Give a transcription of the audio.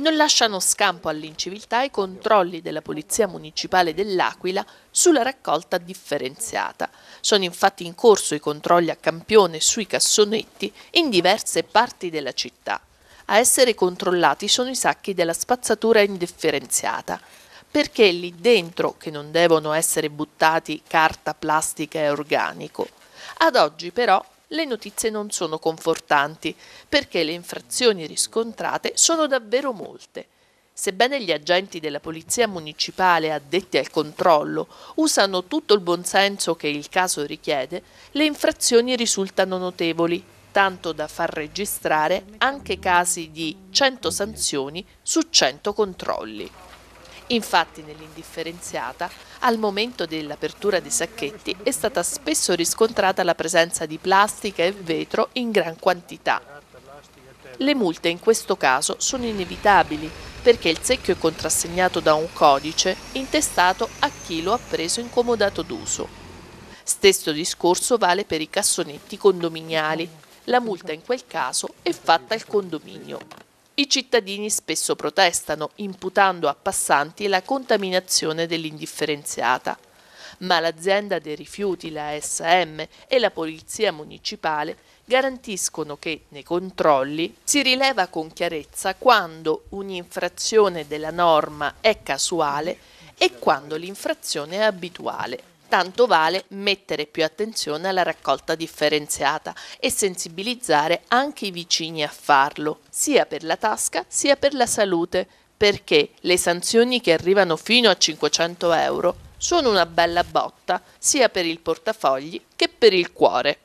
non lasciano scampo all'inciviltà i controlli della Polizia Municipale dell'Aquila sulla raccolta differenziata. Sono infatti in corso i controlli a campione sui cassonetti in diverse parti della città. A essere controllati sono i sacchi della spazzatura indifferenziata, perché è lì dentro che non devono essere buttati carta, plastica e organico. Ad oggi però le notizie non sono confortanti, perché le infrazioni riscontrate sono davvero molte. Sebbene gli agenti della Polizia Municipale addetti al controllo usano tutto il buonsenso che il caso richiede, le infrazioni risultano notevoli, tanto da far registrare anche casi di 100 sanzioni su 100 controlli. Infatti nell'indifferenziata, al momento dell'apertura dei sacchetti, è stata spesso riscontrata la presenza di plastica e vetro in gran quantità. Le multe in questo caso sono inevitabili perché il secchio è contrassegnato da un codice intestato a chi lo ha preso incomodato d'uso. Stesso discorso vale per i cassonetti condominiali. La multa in quel caso è fatta al condominio. I cittadini spesso protestano, imputando a passanti la contaminazione dell'indifferenziata. Ma l'azienda dei rifiuti, la SM, e la Polizia Municipale garantiscono che nei controlli si rileva con chiarezza quando un'infrazione della norma è casuale e quando l'infrazione è abituale tanto vale mettere più attenzione alla raccolta differenziata e sensibilizzare anche i vicini a farlo, sia per la tasca sia per la salute, perché le sanzioni che arrivano fino a 500 euro sono una bella botta sia per il portafogli che per il cuore.